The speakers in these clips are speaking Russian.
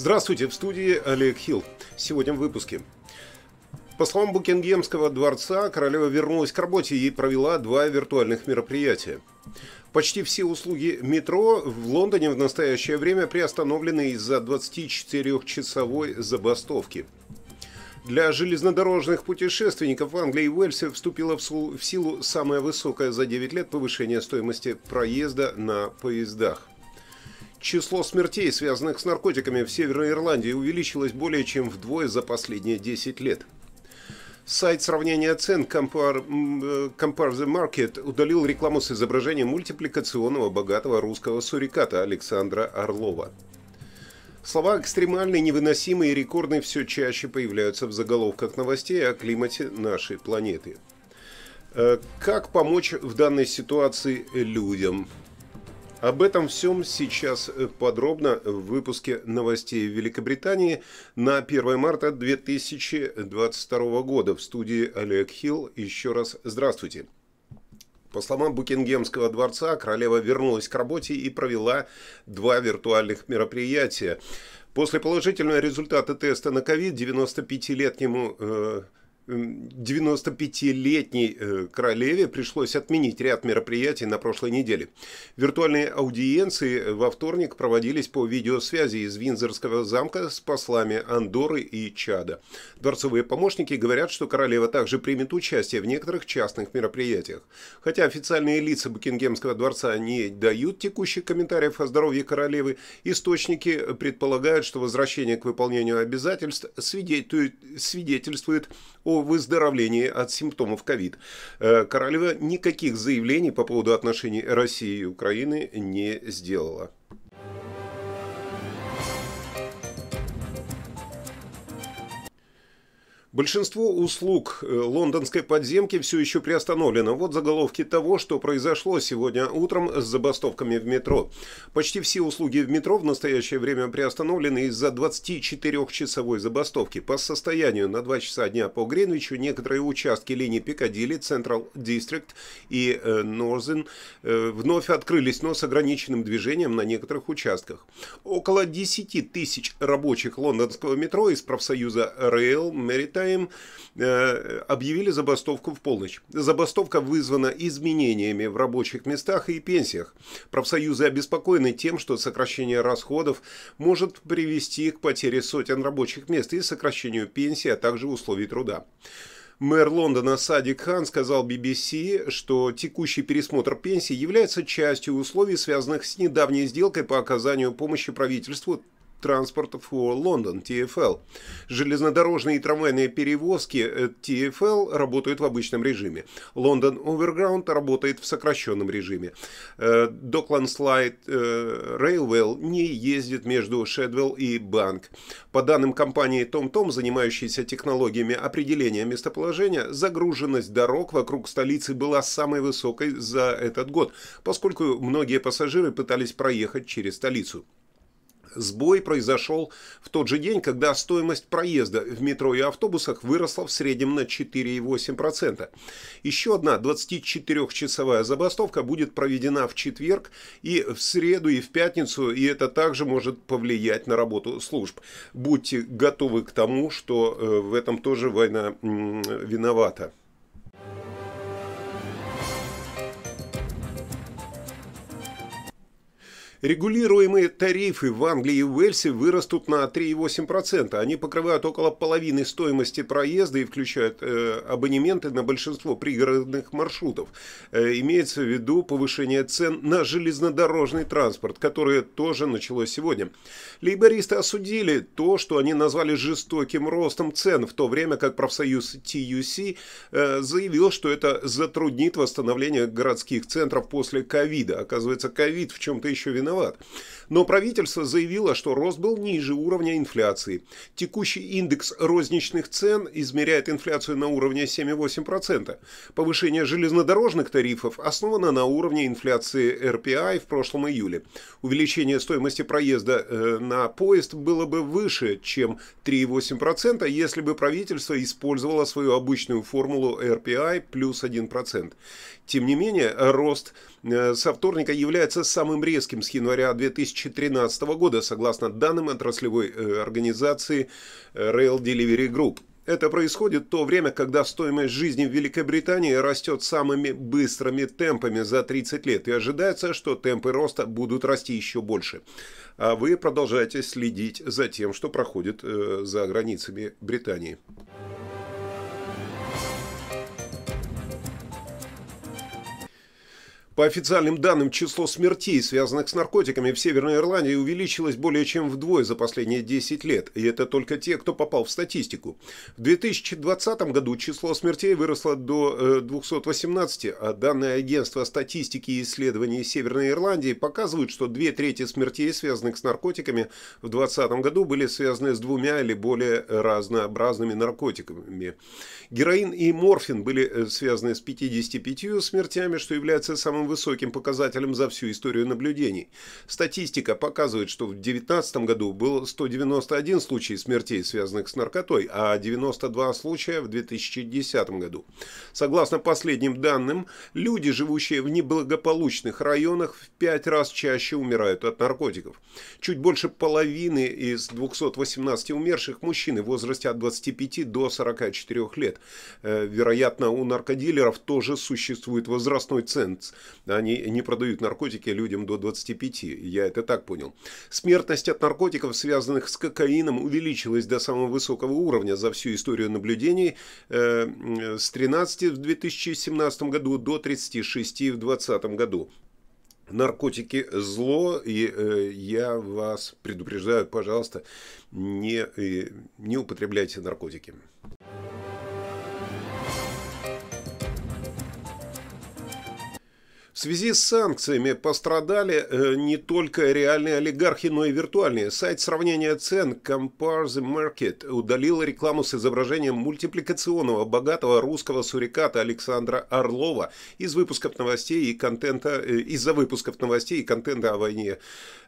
Здравствуйте, в студии Олег Хилл. Сегодня в выпуске. По словам Букингемского дворца, королева вернулась к работе и провела два виртуальных мероприятия. Почти все услуги метро в Лондоне в настоящее время приостановлены из-за 24-часовой забастовки. Для железнодорожных путешественников в Англии и Уэльсе вступило в силу самое высокое за 9 лет повышение стоимости проезда на поездах – Число смертей, связанных с наркотиками в Северной Ирландии, увеличилось более чем вдвое за последние 10 лет. Сайт сравнения цен Compare, э, Compare the Market удалил рекламу с изображением мультипликационного богатого русского суриката Александра Орлова. Слова «экстремальный», «невыносимый» и «рекордный» все чаще появляются в заголовках новостей о климате нашей планеты. Э, как помочь в данной ситуации людям? Об этом всем сейчас э, подробно в выпуске новостей Великобритании на 1 марта 2022 года. В студии Олег Хилл. Еще раз здравствуйте. По словам Букингемского дворца, королева вернулась к работе и провела два виртуальных мероприятия. После положительного результата теста на ковид 95-летнему э, 95-летней э, королеве пришлось отменить ряд мероприятий на прошлой неделе. Виртуальные аудиенции э, во вторник проводились по видеосвязи из Виндзорского замка с послами Андоры и Чада. Дворцовые помощники говорят, что королева также примет участие в некоторых частных мероприятиях. Хотя официальные лица Букингемского дворца не дают текущих комментариев о здоровье королевы, источники предполагают, что возвращение к выполнению обязательств свидетельствует о о выздоровлении от симптомов ковид. Э, королева никаких заявлений по поводу отношений России и Украины не сделала. Большинство услуг э, лондонской подземки все еще приостановлено. Вот заголовки того, что произошло сегодня утром с забастовками в метро. Почти все услуги в метро в настоящее время приостановлены из-за 24-часовой забастовки. По состоянию на 2 часа дня по Гринвичу некоторые участки линии Пикадилли, Централ Дистрикт и э, Норзен э, вновь открылись, но с ограниченным движением на некоторых участках. Около 10 тысяч рабочих лондонского метро из профсоюза Rail Maritime Китаем э, объявили забастовку в полночь. Забастовка вызвана изменениями в рабочих местах и пенсиях. Профсоюзы обеспокоены тем, что сокращение расходов может привести к потере сотен рабочих мест и сокращению пенсии, а также условий труда. Мэр Лондона Садик Хан сказал BBC, что текущий пересмотр пенсий является частью условий, связанных с недавней сделкой по оказанию помощи правительству Transport for London, TFL. Железнодорожные и трамвайные перевозки TFL э, работают в обычном режиме. London Overground работает в сокращенном режиме. Э, Docklands Light э, Railway не ездит между Шедвелл и Банк. По данным компании TomTom, занимающейся технологиями определения местоположения, загруженность дорог вокруг столицы была самой высокой за этот год, поскольку многие пассажиры пытались проехать через столицу. Сбой произошел в тот же день, когда стоимость проезда в метро и автобусах выросла в среднем на 4,8%. Еще одна 24-часовая забастовка будет проведена в четверг и в среду, и в пятницу, и это также может повлиять на работу служб. Будьте готовы к тому, что э, в этом тоже война виновата. Регулируемые тарифы в Англии и Уэльсе вырастут на 3,8%. Они покрывают около половины стоимости проезда и включают э, абонементы на большинство пригородных маршрутов. Э, имеется в виду повышение цен на железнодорожный транспорт, которое тоже началось сегодня. Лейбористы осудили то, что они назвали жестоким ростом цен, в то время как профсоюз TUC э, заявил, что это затруднит восстановление городских центров после ковида. Оказывается, ковид в чем-то еще виноват виноват. Но правительство заявило, что рост был ниже уровня инфляции. Текущий индекс розничных цен измеряет инфляцию на уровне 7,8%. Повышение железнодорожных тарифов основано на уровне инфляции РПИ в прошлом июле. Увеличение стоимости проезда э, на поезд было бы выше, чем 3,8%, если бы правительство использовало свою обычную формулу RPI плюс 1%. Тем не менее, рост э, со вторника является самым резким с января 2000 2013 года, согласно данным отраслевой э, организации э, Rail Delivery Group. Это происходит в то время, когда стоимость жизни в Великобритании растет самыми быстрыми темпами за 30 лет, и ожидается, что темпы роста будут расти еще больше. А вы продолжаете следить за тем, что проходит э, за границами Британии. По официальным данным, число смертей, связанных с наркотиками в Северной Ирландии, увеличилось более чем вдвое за последние 10 лет, и это только те, кто попал в статистику. В 2020 году число смертей выросло до 218, э, а данные Агентства статистики и исследований Северной Ирландии показывают, что две трети смертей, связанных с наркотиками, в 2020 году были связаны с двумя или более разнообразными наркотиками. Героин и морфин были э, связаны с 55 смертями, что является самым высоким показателем за всю историю наблюдений. Статистика показывает, что в 2019 году было 191 случай смертей, связанных с наркотой, а 92 случая в 2010 году. Согласно последним данным, люди, живущие в неблагополучных районах, в пять раз чаще умирают от наркотиков. Чуть больше половины из 218 умерших мужчины в возрасте от 25 до 44 лет. Э, вероятно, у наркодилеров тоже существует возрастной ценз – они не продают наркотики людям до 25, я это так понял. Смертность от наркотиков, связанных с кокаином, увеличилась до самого высокого уровня за всю историю наблюдений э, с 13 в 2017 году до 36 в 2020 году. Наркотики зло, и э, я вас предупреждаю, пожалуйста, не, э, не употребляйте наркотики. В связи с санкциями пострадали э, не только реальные олигархи, но и виртуальные. Сайт сравнения цен Compare the Market удалил рекламу с изображением мультипликационного богатого русского суриката Александра Орлова из выпусков новостей и контента э, из-за выпусков новостей и контента о войне.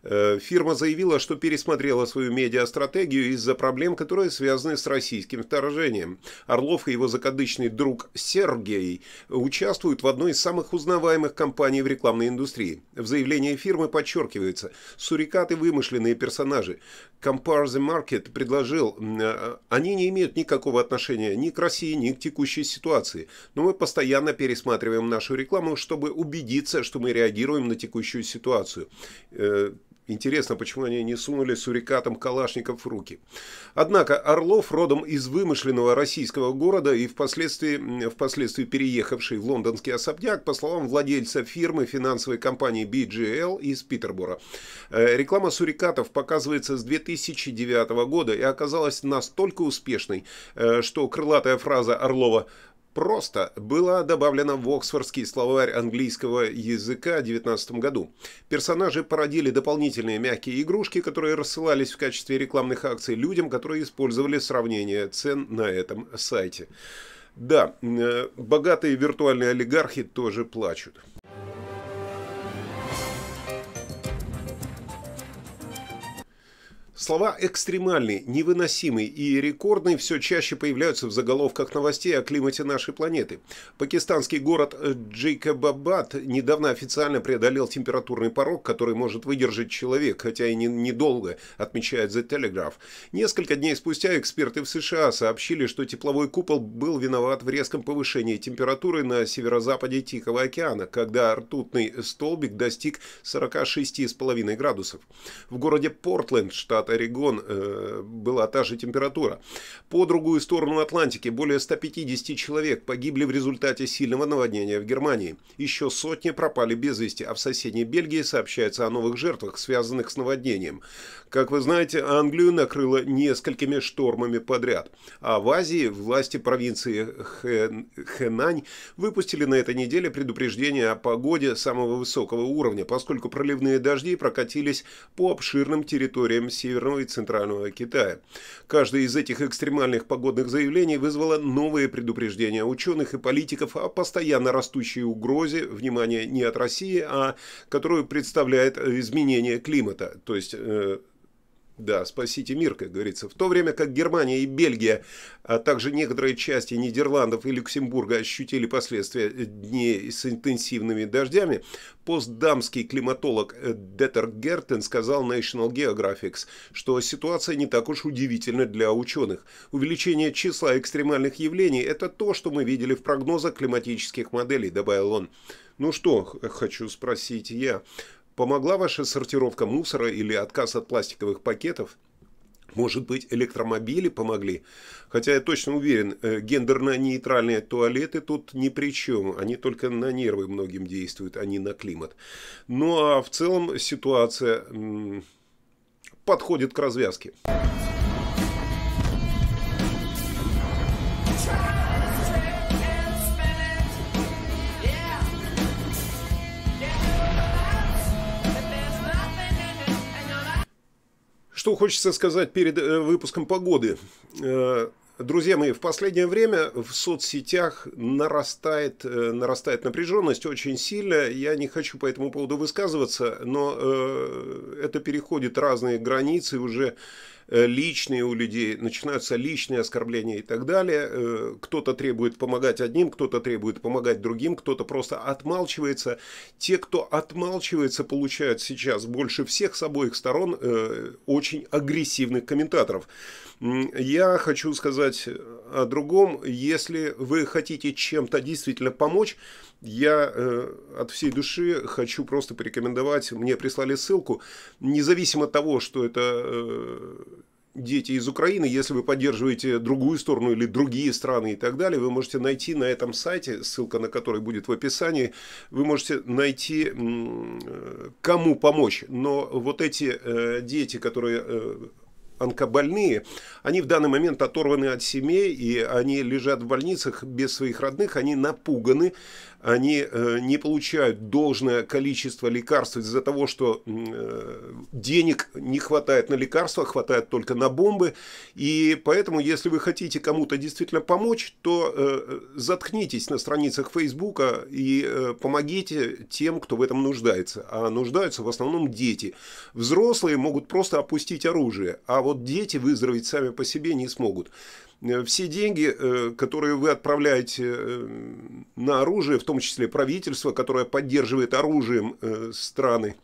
Э, фирма заявила, что пересмотрела свою медиа-стратегию из-за проблем, которые связаны с российским вторжением. Орлов и его закадычный друг Сергей участвуют в одной из самых узнаваемых компаний компаний в рекламной индустрии. В заявлении фирмы подчеркивается «сурикаты – вымышленные персонажи». Compare the Market предложил э, «они не имеют никакого отношения ни к России, ни к текущей ситуации, но мы постоянно пересматриваем нашу рекламу, чтобы убедиться, что мы реагируем на текущую ситуацию». Э, Интересно, почему они не сунули сурикатам калашников в руки. Однако Орлов, родом из вымышленного российского города и впоследствии, впоследствии переехавший в лондонский особняк, по словам владельца фирмы финансовой компании BGL из Питербора, э, реклама сурикатов показывается с 2009 года и оказалась настолько успешной, э, что крылатая фраза Орлова «просто» была добавлена в Оксфордский словарь английского языка в 19 году. Персонажи породили дополнительные мягкие игрушки, которые рассылались в качестве рекламных акций людям, которые использовали сравнение цен на этом сайте. Да, э, богатые виртуальные олигархи тоже плачут. Слова «экстремальный», «невыносимый» и «рекордный» все чаще появляются в заголовках новостей о климате нашей планеты. Пакистанский город э, Джейкабабад недавно официально преодолел температурный порог, который может выдержать человек, хотя и недолго, отмечает The Telegraph. Несколько дней спустя эксперты в США сообщили, что тепловой купол был виноват в резком повышении температуры на северо-западе Тихого океана, когда ртутный столбик достиг 46,5 градусов. В городе Портленд, штат Орегон, э, была та же температура. По другую сторону Атлантики более 150 человек погибли в результате сильного наводнения в Германии. Еще сотни пропали без вести, а в соседней Бельгии сообщается о новых жертвах, связанных с наводнением. Как вы знаете, Англию накрыло несколькими штормами подряд. А в Азии власти провинции Хэнань выпустили на этой неделе предупреждение о погоде самого высокого уровня, поскольку проливные дожди прокатились по обширным территориям севера Северного и Центрального Китая. Каждое из этих экстремальных погодных заявлений вызвало новые предупреждения ученых и политиков о постоянно растущей угрозе, внимание, не от России, а которую представляет э, изменение климата, то есть э, да, спасите мир, как говорится. В то время как Германия и Бельгия, а также некоторые части Нидерландов и Люксембурга ощутили последствия дней с интенсивными дождями, постдамский климатолог э, Детер Гертен сказал National Geographic, что ситуация не так уж удивительна для ученых. Увеличение числа экстремальных явлений – это то, что мы видели в прогнозах климатических моделей, добавил он. Ну что, хочу спросить я. Помогла ваша сортировка мусора или отказ от пластиковых пакетов? Может быть, электромобили помогли? Хотя я точно уверен, э, гендерно-нейтральные туалеты тут ни при чем. Они только на нервы многим действуют, а не на климат. Ну а в целом ситуация подходит к развязке. Что хочется сказать перед э, выпуском погоды. Э, друзья мои, в последнее время в соцсетях нарастает, э, нарастает напряженность очень сильно. Я не хочу по этому поводу высказываться, но это переходит разные границы уже Э, личные у людей, начинаются личные оскорбления и так далее. Э, кто-то требует помогать одним, кто-то требует помогать другим, кто-то просто отмалчивается. Те, кто отмалчивается, получают сейчас больше всех с обоих сторон э, очень агрессивных комментаторов. Я хочу сказать о другом. Если вы хотите чем-то действительно помочь, я э, от всей души хочу просто порекомендовать. Мне прислали ссылку. Независимо от того, что это... Э, дети из Украины, если вы поддерживаете другую сторону или другие страны и так далее, вы можете найти на этом сайте, ссылка на который будет в описании, вы можете найти, э, кому помочь. Но вот эти э, дети, которые э, онкобольные, они в данный момент оторваны от семей, и они лежат в больницах без своих родных, они напуганы, они э, не получают должное количество лекарств из-за того, что э, денег не хватает на лекарства, хватает только на бомбы. И поэтому, если вы хотите кому-то действительно помочь, то э, заткнитесь на страницах Фейсбука и помогите тем, кто в этом нуждается. А нуждаются в основном дети. Взрослые могут просто опустить оружие, а вот дети выздороветь сами по себе не смогут. Э, все деньги, э, которые вы отправляете э, на оружие, в том числе правительство, которое поддерживает оружием страны,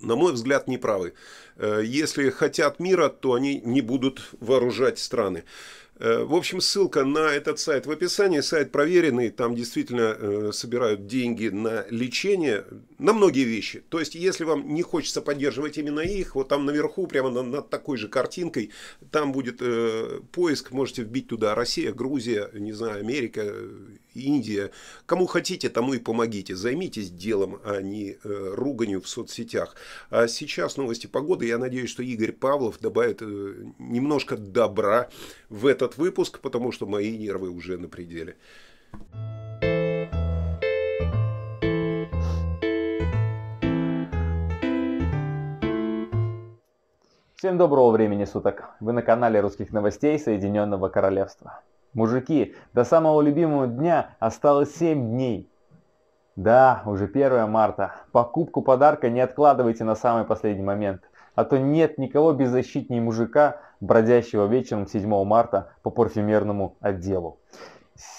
на мой взгляд, неправы. Если хотят мира, то они не будут вооружать страны. Э, в общем, ссылка на этот сайт в описании. Сайт проверенный, там действительно э, собирают деньги на лечение, на многие вещи. То есть, если вам не хочется поддерживать именно их, вот там наверху, прямо над такой же картинкой, там будет э, поиск, можете вбить туда Россия, Грузия, не знаю, Америка, Индия. Кому хотите, тому и помогите. Займитесь делом, а не э, руганью в соцсетях. А сейчас новости погоды. Я надеюсь, что Игорь Павлов добавит э, немножко добра в этот выпуск, потому что мои нервы уже на пределе. Всем доброго времени суток! Вы на канале русских новостей Соединенного Королевства. Мужики, до самого любимого дня осталось 7 дней. Да, уже 1 марта. Покупку подарка не откладывайте на самый последний момент. А то нет никого беззащитнее мужика, бродящего вечером 7 марта по парфюмерному отделу.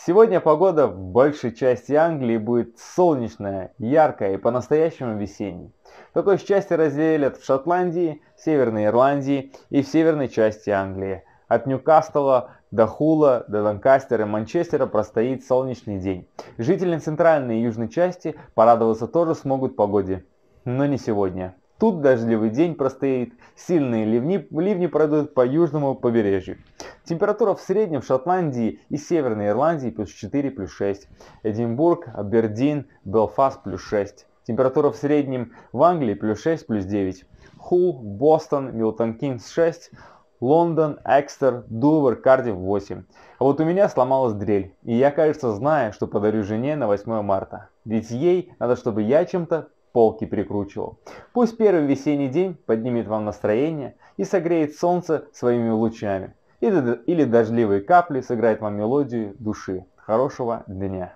Сегодня погода в большей части Англии будет солнечная, яркая и по-настоящему весенней. Такое счастье разделят в Шотландии, Северной Ирландии и в северной части Англии. От Ньюкасла до Хула, до Ланкастера и Манчестера простоит солнечный день. Жители центральной и южной части порадоваться тоже смогут погоде. Но не сегодня. Тут дождливый день простоит, сильные ливни, ливни пройдут по южному побережью. Температура в среднем в Шотландии и Северной Ирландии плюс 4, плюс 6. Эдинбург, Абердин, Белфаст плюс 6. Температура в среднем в Англии плюс 6, плюс 9. Хул, Бостон, Милтон Кингс 6, Лондон, Экстер, Дувер, Кардив 8. А вот у меня сломалась дрель, и я, кажется, знаю, что подарю жене на 8 марта. Ведь ей надо, чтобы я чем-то полки прикручивал. Пусть первый весенний день поднимет вам настроение и согреет солнце своими лучами. Или, или дождливые капли сыграют вам мелодию души. Хорошего дня!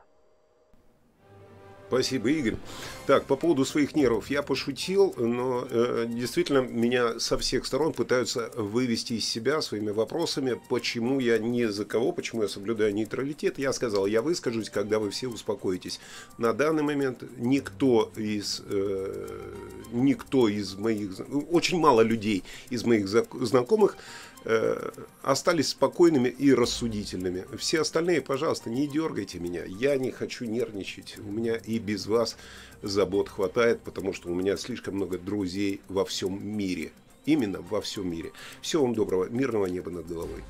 Спасибо, Игорь. Так, по поводу своих нервов. Я пошутил, но э, действительно меня со всех сторон пытаются вывести из себя своими вопросами, почему я не за кого, почему я соблюдаю нейтралитет. Я сказал, я выскажусь, когда вы все успокоитесь. На данный момент никто из, э, никто из моих, очень мало людей из моих знакомых э, остались спокойными и рассудительными. Все остальные, пожалуйста, не дергайте меня. Я не хочу нервничать. У меня и без вас забот хватает, потому что у меня слишком много друзей во всем мире. Именно во всем мире. Всего вам доброго, мирного неба над головой.